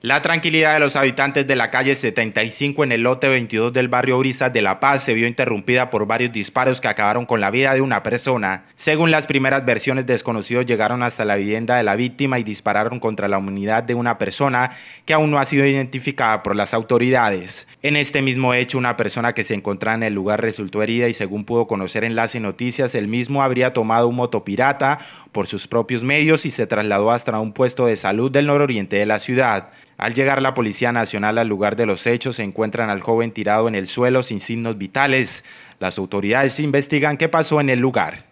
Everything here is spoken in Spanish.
La tranquilidad de los habitantes de la calle 75 en el lote 22 del barrio Brisas de La Paz se vio interrumpida por varios disparos que acabaron con la vida de una persona. Según las primeras versiones, desconocidos llegaron hasta la vivienda de la víctima y dispararon contra la unidad de una persona que aún no ha sido identificada por las autoridades. En este mismo hecho, una persona que se encontraba en el lugar resultó herida y según pudo conocer Enlace Noticias, el mismo habría tomado un motopirata por sus propios medios y se trasladó hasta un puesto de salud del nororiente de la ciudad. Al llegar la Policía Nacional al lugar de los hechos, se encuentran al joven tirado en el suelo sin signos vitales. Las autoridades investigan qué pasó en el lugar.